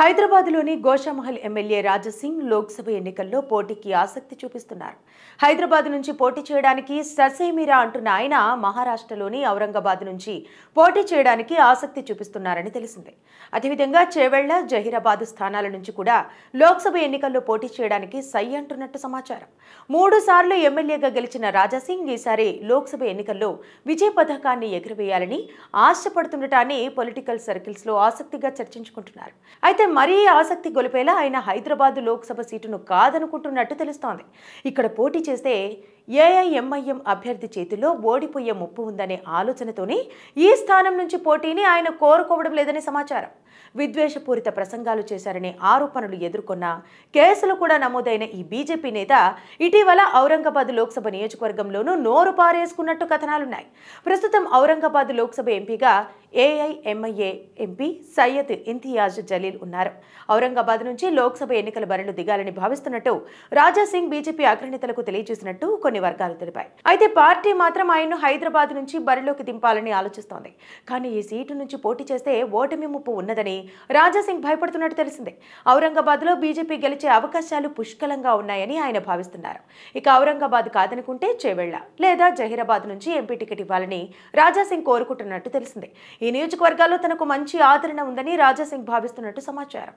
హైదరాబాద్లోని గోషామహల్ ఎమ్మెల్యే రాజసింగ్ లోక్సభ ఎన్నికల్లో పోటీకి ఆసక్తి చూపిస్తున్నారు హైదరాబాద్ నుంచి పోటీ చేయడానికి ససేమిరా అంటున్న ఆయన మహారాష్ట్రలోని ఔరంగాబాద్ నుంచి పోటీ చేయడానికి ఆసక్తి చూపిస్తున్నారని తెలిసిందే అదేవిధంగా చేవెళ్ల జహీరాబాద్ స్థానాల నుంచి కూడా లోక్సభ ఎన్నికల్లో పోటీ చేయడానికి సై అంటున్నట్టు సమాచారం మూడు సార్లు ఎమ్మెల్యేగా గెలిచిన రాజాసింగ్ ఈసారి లోక్సభ ఎన్నికల్లో విజయ పథకాన్ని ఎగురవేయాలని ఆశపడుతుండటాన్ని పొలిటికల్ సర్కిల్స్లో ఆసక్తిగా చర్చించుకుంటున్నారు అయితే మరీ ఆసక్తి గొలిపేలా ఆయన హైదరాబాద్ లోక్సభ సీటును కాదనుకుంటున్నట్టు తెలుస్తోంది ఇక్కడ పోటీ చేస్తే ఏఐఎంఐఎం అభ్యర్థి చేతిలో ఓడిపోయే ముప్పు ఉందనే ఆలోచనతోనే ఈ స్థానం నుంచి పోటీని ఆయన కోరుకోవడం లేదని సమాచారం విద్వేషపూరిత ప్రసంగాలు చేశారనే ఆరోపణలు ఎదుర్కొన్న కేసులు కూడా నమోదైన ఈ బీజేపీ నేత ఇటీవల ఔరంగాబాద్ లోక్సభ నియోజకవర్గంలోనూ నోరు పారేసుకున్నట్టు కథనాలున్నాయి ప్రస్తుతం ఔరంగాబాద్ లోక్సభ ఎంపీగా ఏఐఎంఐఏ ఎంపీ సయ్యద్ ఇంతియాజ్ జలీల్ ఉన్నారు ఔరంగాబాద్ నుంచి లోక్సభ ఎన్నికల బరిలో దిగాలని భావిస్తున్నట్టు రాజాసింగ్ బీజేపీ అగ్రనేతలకు తెలియజేసినట్టు కొన్ని వర్గాలు తెలిపాయి అయితే పార్టీ మాత్రం ఆయన్ను హైదరాబాద్ నుంచి బరిలోకి దింపాలని ఆలోచిస్తోంది కానీ ఈ సీటు నుంచి పోటీ చేస్తే ఓటమి ముప్పు ఉన్నదని రాజాసింగ్ భయపడుతున్నట్టు తెలిసిందే లో బీజేపీ గెలిచే అవకాశాలు పుష్కలంగా ఉన్నాయని ఆయన భావిస్తున్నారు ఇక ఔరంగాబాద్ కాదనుకుంటే చేవెళ్ల లేదా జహీరాబాద్ నుంచి ఎంపీ టికెట్ ఇవ్వాలని రాజాసింగ్ కోరుకుంటున్నట్టు తెలిసిందే ఈ నియోజకవర్గాల్లో తనకు మంచి ఆదరణ ఉందని రాజాసింగ్ భావిస్తున్నట్టు సమాచారం